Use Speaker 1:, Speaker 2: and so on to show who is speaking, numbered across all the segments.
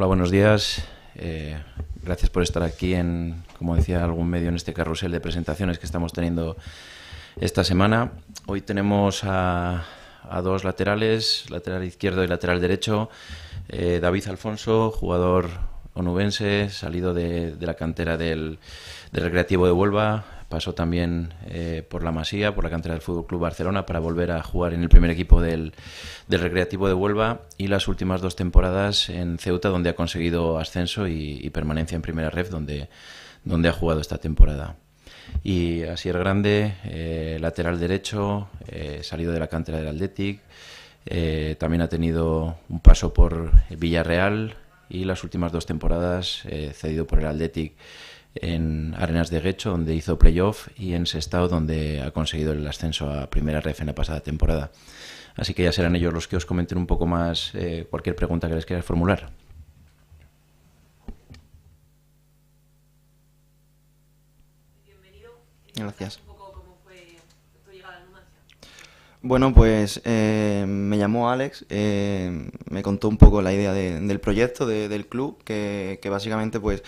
Speaker 1: Hola, buenos días. Eh, gracias por estar aquí en, como decía algún medio, en este carrusel de presentaciones que estamos teniendo esta semana. Hoy tenemos a, dos laterales, lateral izquierdo y lateral derecho. Eh, David Alfonso, jugador onubense, salido de, la cantera del, del Recreativo de Huelva, pasó también eh, por la Masía, por la cantera del Fútbol Club Barcelona, para volver a jugar en el primer equipo del, Recreativo de Huelva y las últimas dos temporadas en Ceuta, donde ha conseguido ascenso y, permanencia en Primera Ref, donde, donde ha jugado esta temporada. Y así Asier Grande, eh, lateral derecho, eh, salido de la cantera del Athletic, también ha tenido un paso por Villarreal y las últimas dos temporadas cedido por el Athletic en Arenas de Guecho, donde hizo playoff, y en Sestao, donde ha conseguido el ascenso a primera ref en la pasada temporada. Así que ya serán ellos los que os comenten un poco más eh, cualquier pregunta que les quieras
Speaker 2: formular. Gracias. Bueno, pues eh, me llamó Alex, eh, me contó un poco la idea del proyecto, del club, que, básicamente pues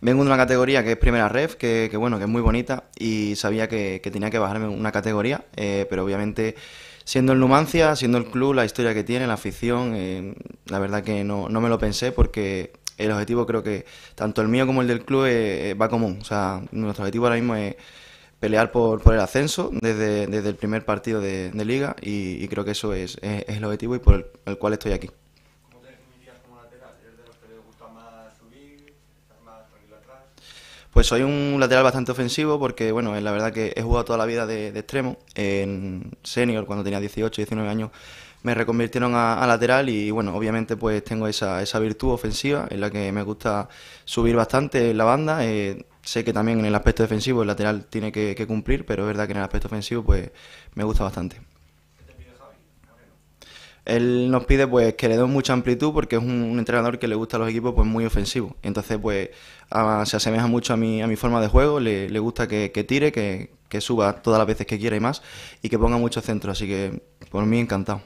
Speaker 2: vengo de una categoría que es primera ref, que, bueno, que es muy bonita y sabía que, tenía que bajarme una categoría, eh, pero obviamente siendo el Numancia, siendo el club, la historia que tiene, la afición, la verdad que no, no me lo pensé porque el objetivo creo que tanto el mío como el del club va común, o sea, nuestro objetivo ahora mismo es pelear por, el ascenso desde, el primer partido de, liga y, creo que eso es, el objetivo y por el, cual estoy aquí. Pues soy un lateral bastante ofensivo porque, bueno, la verdad que he jugado toda la vida de, extremo. En senior, cuando tenía 18, 19 años, me reconvirtieron a, lateral y, bueno, obviamente pues tengo esa, virtud ofensiva en la que me gusta subir bastante en la banda, eh, Sé que también en el aspecto defensivo el lateral tiene que, cumplir, pero es verdad que en el aspecto ofensivo pues me gusta bastante. Él nos pide pues que le demos mucha amplitud porque es un, entrenador que le gusta a los equipos pues muy ofensivos. Entonces pues se asemeja mucho a mi, a mi forma de juego, le, gusta que, tire, que, que, suba todas las veces que quiera y más y que ponga mucho centro. Así que por mí encantado.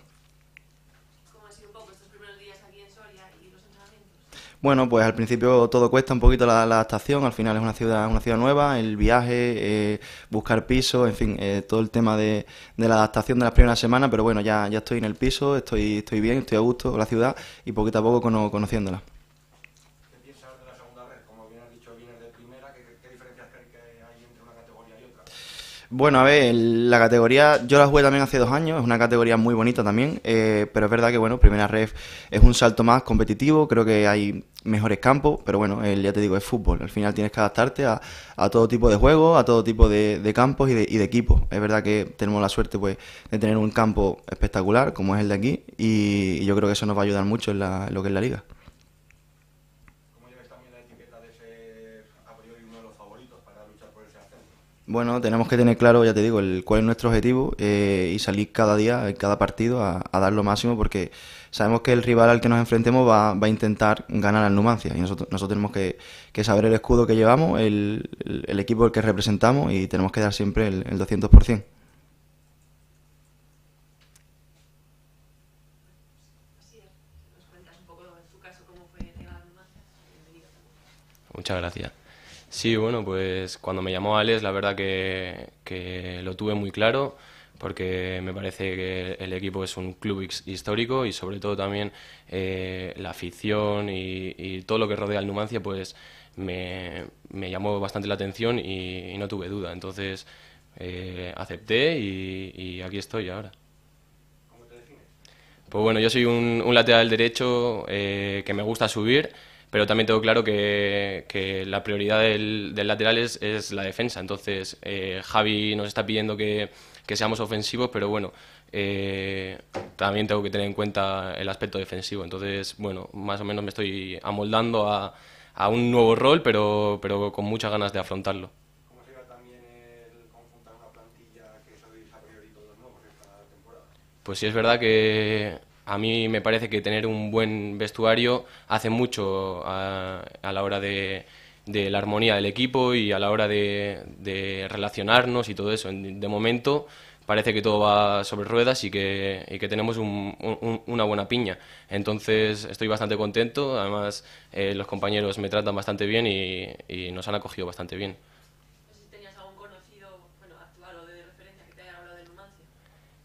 Speaker 2: Bueno, pues al principio todo cuesta un poquito la, adaptación, al final es una ciudad, una ciudad nueva, el viaje, eh, buscar piso, en fin, eh, todo el tema de, la adaptación de las primeras semanas, pero bueno, ya, ya estoy en el piso, estoy, estoy bien, estoy a gusto con la ciudad y poquito a poco conociéndola. ¿Qué piensas de la segunda red? Como bien has dicho, de primera, ¿qué, diferencias hay entre una bueno, a ver, la categoría yo la jugué también hace dos años, es una categoría muy bonita también, eh, pero es verdad que, bueno, primera ref es un salto más competitivo, creo que hay mejores campos, pero bueno, ya te digo, es fútbol, al final tienes que adaptarte a, todo tipo de juegos, a todo tipo de, campos y de, y equipos. Es verdad que tenemos la suerte pues de tener un campo espectacular como es el de aquí y, yo creo que eso nos va a ayudar mucho en lo que es la liga. Bueno, tenemos que tener claro, ya te digo, el, cuál es nuestro objetivo eh, y salir cada día, en cada partido, a, dar lo máximo porque sabemos que el rival al que nos enfrentemos va, a intentar ganar al Numancia y nosotros, nosotros tenemos que, saber el escudo que llevamos, el, equipo al que representamos y tenemos que dar siempre el, el 200%.
Speaker 3: Muchas gracias. Sí, bueno, pues cuando me llamó Alex, la verdad que, lo tuve muy claro porque me parece que el equipo es un club histórico y sobre todo también eh, la afición y, todo lo que rodea al Numancia pues me, me llamó bastante la atención y, no tuve duda. Entonces eh, acepté y, aquí estoy ahora. ¿Cómo te defines? Pues bueno, yo soy un, lateral derecho eh, que me gusta subir pero también tengo claro que, la prioridad del, lateral es, la defensa. Entonces, eh, Javi nos está pidiendo que, seamos ofensivos, pero bueno, eh, también tengo que tener en cuenta el aspecto defensivo. Entonces, bueno, más o menos me estoy amoldando a, a un nuevo rol, pero, pero con muchas ganas de afrontarlo. pues sí es verdad que a mí me parece que tener un buen vestuario hace mucho a, la hora de, la armonía del equipo y a la hora de, relacionarnos y todo eso. De momento parece que todo va sobre ruedas y que, tenemos una buena piña. Entonces estoy bastante contento, además eh, los compañeros me tratan bastante bien y nos han acogido bastante bien.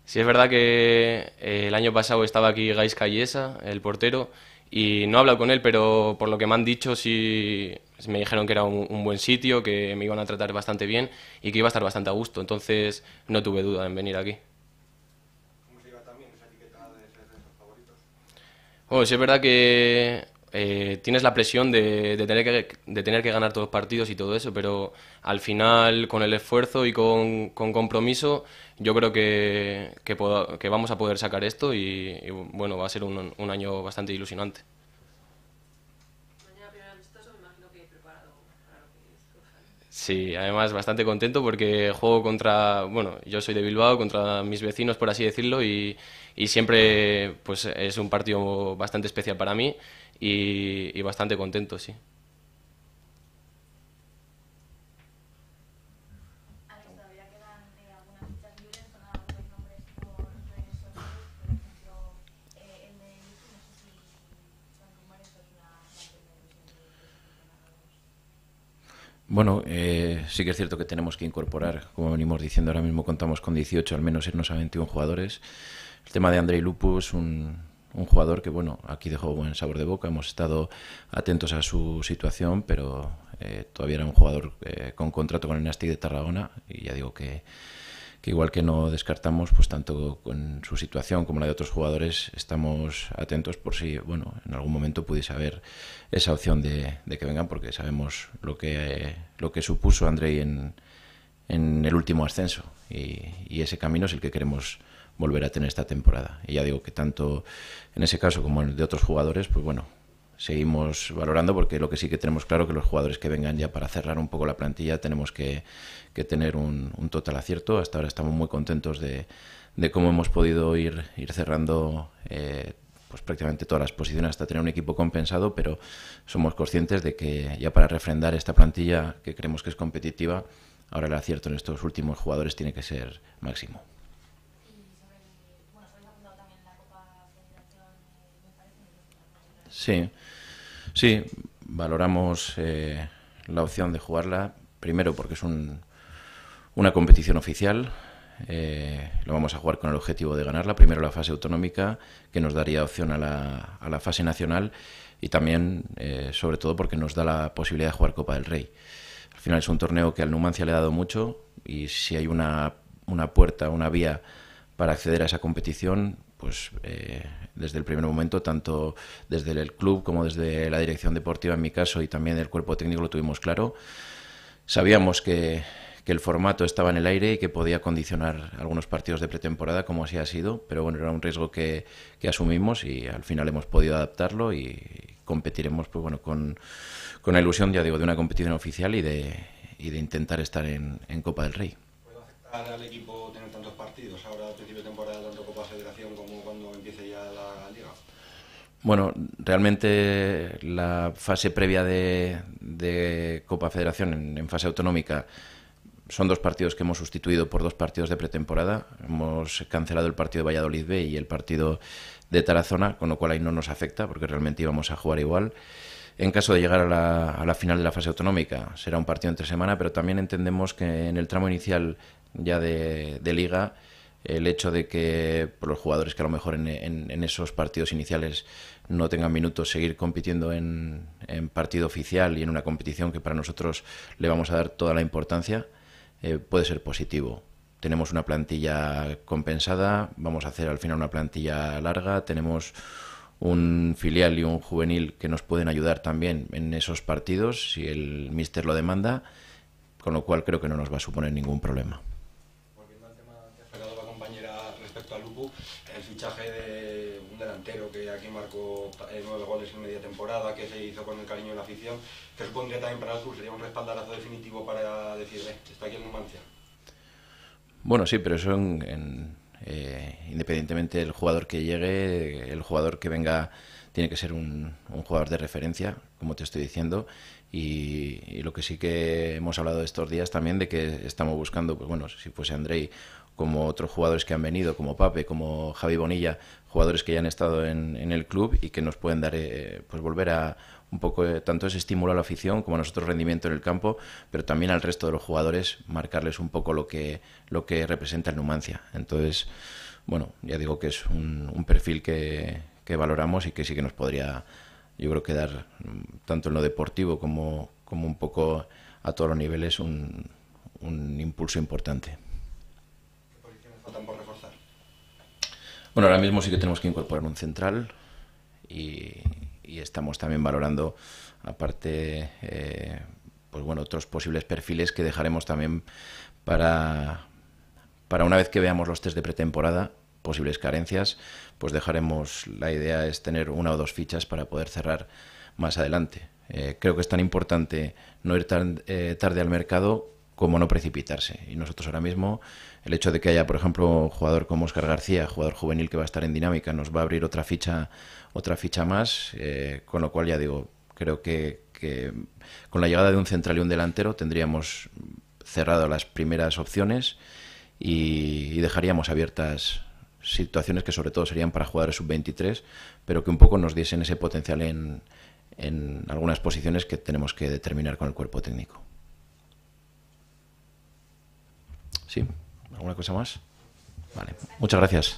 Speaker 3: Sí, es verdad que eh, el año pasado estaba aquí Gais Callesa, el portero, y no he hablado con él, pero por lo que me han dicho, sí me dijeron que era un, buen sitio, que me iban a tratar bastante bien y que iba a estar bastante a gusto. Entonces no tuve duda en venir aquí. ¿Cómo se también esa etiqueta de favoritos? Oh, sí, es verdad que eh, tienes la presión de, tener que, de tener que ganar todos los partidos y todo eso, pero al final con el esfuerzo y con, compromiso yo creo que, vamos a poder sacar esto y, bueno, va a ser un, año bastante ilusionante. Sí, además bastante contento porque juego contra, bueno, yo soy de Bilbao, contra mis vecinos, por así decirlo, y, y siempre pues, es un partido bastante especial para mí y, bastante contento, sí.
Speaker 1: Bueno, eh, sí que es cierto que tenemos que incorporar, como venimos diciendo ahora mismo, contamos con 18, al menos irnos a 21 jugadores. El tema de Andrei es un, un jugador que, bueno, aquí dejó buen sabor de boca, hemos estado atentos a su situación, pero eh, todavía era un jugador eh, con contrato con el Nastic de Tarragona y ya digo que, igual que no descartamos, pues tanto con su situación como la de otros jugadores, estamos atentos por si, bueno, en algún momento pudiese haber esa opción de, que vengan, porque sabemos lo que, lo que supuso Andrei en, en el último ascenso y, y, ese camino es el que queremos volver a tener esta temporada. Y ya digo que tanto en ese caso como en el de otros jugadores, pues bueno, seguimos valorando porque lo que sí que tenemos claro que los jugadores que vengan ya para cerrar un poco la plantilla tenemos que, que tener un, total acierto. Hasta ahora estamos muy contentos de, cómo hemos podido ir, ir cerrando. Eh, pues prácticamente todas las posiciones hasta tener un equipo compensado, pero somos conscientes de que ya para refrendar esta plantilla que creemos que es competitiva, ahora el acierto en estos últimos jugadores tiene que ser máximo. Sí, sí, valoramos eh, la opción de jugarla, primero porque es un, una competición oficial, eh, lo vamos a jugar con el objetivo de ganarla, primero la fase autonómica, que nos daría opción a la, a la fase nacional, y también, eh, sobre todo, porque nos da la posibilidad de jugar Copa del Rey. Al final es un torneo que al Numancia le ha dado mucho, y si hay una, una puerta, una vía para acceder a esa competición, pues eh, desde el primer momento, tanto desde el club como desde la dirección deportiva en mi caso y también el cuerpo técnico lo tuvimos claro. Sabíamos que, el formato estaba en el aire y que podía condicionar algunos partidos de pretemporada, como así ha sido, pero bueno, era un riesgo que, asumimos y al final hemos podido adaptarlo y competiremos pues bueno, con, la ilusión, ya digo, de una competición oficial y de, de intentar estar en, Copa del Rey. ¿Puede al equipo tener tantos partidos ahora? Bueno, realmente la fase previa de, Copa Federación en, fase autonómica son dos partidos que hemos sustituido por dos partidos de pretemporada. Hemos cancelado el partido de Valladolid B y el partido de Tarazona, con lo cual ahí no nos afecta porque realmente íbamos a jugar igual. En caso de llegar a la, final de la fase autonómica, será un partido entre semana, pero también entendemos que en el tramo inicial ya de liga el hecho de que los jugadores que a lo mejor en, esos partidos iniciales no tengan minutos, seguir compitiendo en, partido oficial y en una competición que para nosotros le vamos a dar toda la importancia, eh, puede ser positivo. Tenemos una plantilla compensada, vamos a hacer al final una plantilla larga, tenemos un filial y un juvenil que nos pueden ayudar también en esos partidos si el míster lo demanda, con lo cual creo que no nos va a suponer ningún problema.
Speaker 2: el fichaje de un delantero que aquí marcó eh, nueve goles en media temporada, que se hizo con el cariño de la afición, que supondría también para el sur, sería un respaldarazo definitivo para decirle está aquí en Numancia.
Speaker 1: Bueno, sí, pero eso en eh, independientemente del jugador que llegue, el jugador que venga tiene que ser un, jugador de referencia, como te estoy diciendo. Y, lo que sí que hemos hablado estos días también de que estamos buscando, pues bueno, si fuese Andrei, como otros jugadores que han venido, como Pape, como Javi Bonilla, jugadores que ya han estado en, el club y que nos pueden dar, eh, pues volver a un poco eh, tanto ese estímulo a la afición como a nosotros rendimiento en el campo, pero también al resto de los jugadores marcarles un poco lo que, lo que representa el Numancia. Entonces, bueno, ya digo que es un, perfil que, valoramos y que sí que nos podría, yo creo que dar, mm, tanto en lo deportivo como, como un poco a todos los niveles, un, un impulso importante. ¿Qué posiciones faltan por reforzar? Bueno, ahora mismo sí que tenemos que incorporar un central y, y estamos también valorando, aparte, eh, pues bueno, otros posibles perfiles que dejaremos también para, para una vez que veamos los test de pretemporada, posibles carencias, pues dejaremos, la idea es tener una o dos fichas para poder cerrar más adelante. Eh, creo que es tan importante no ir tan, eh, tarde al mercado cómo no precipitarse. Y nosotros ahora mismo, el hecho de que haya, por ejemplo, un jugador como Oscar García, jugador juvenil que va a estar en dinámica, nos va a abrir otra ficha, otra ficha más, eh, con lo cual ya digo, creo que, con la llegada de un central y un delantero tendríamos cerrado las primeras opciones y, dejaríamos abiertas situaciones que sobre todo serían para jugadores sub-23, pero que un poco nos diesen ese potencial en algunas posiciones que tenemos que determinar con el cuerpo técnico.
Speaker 3: ¿Sí? ¿Alguna cosa más? Vale. Muchas gracias.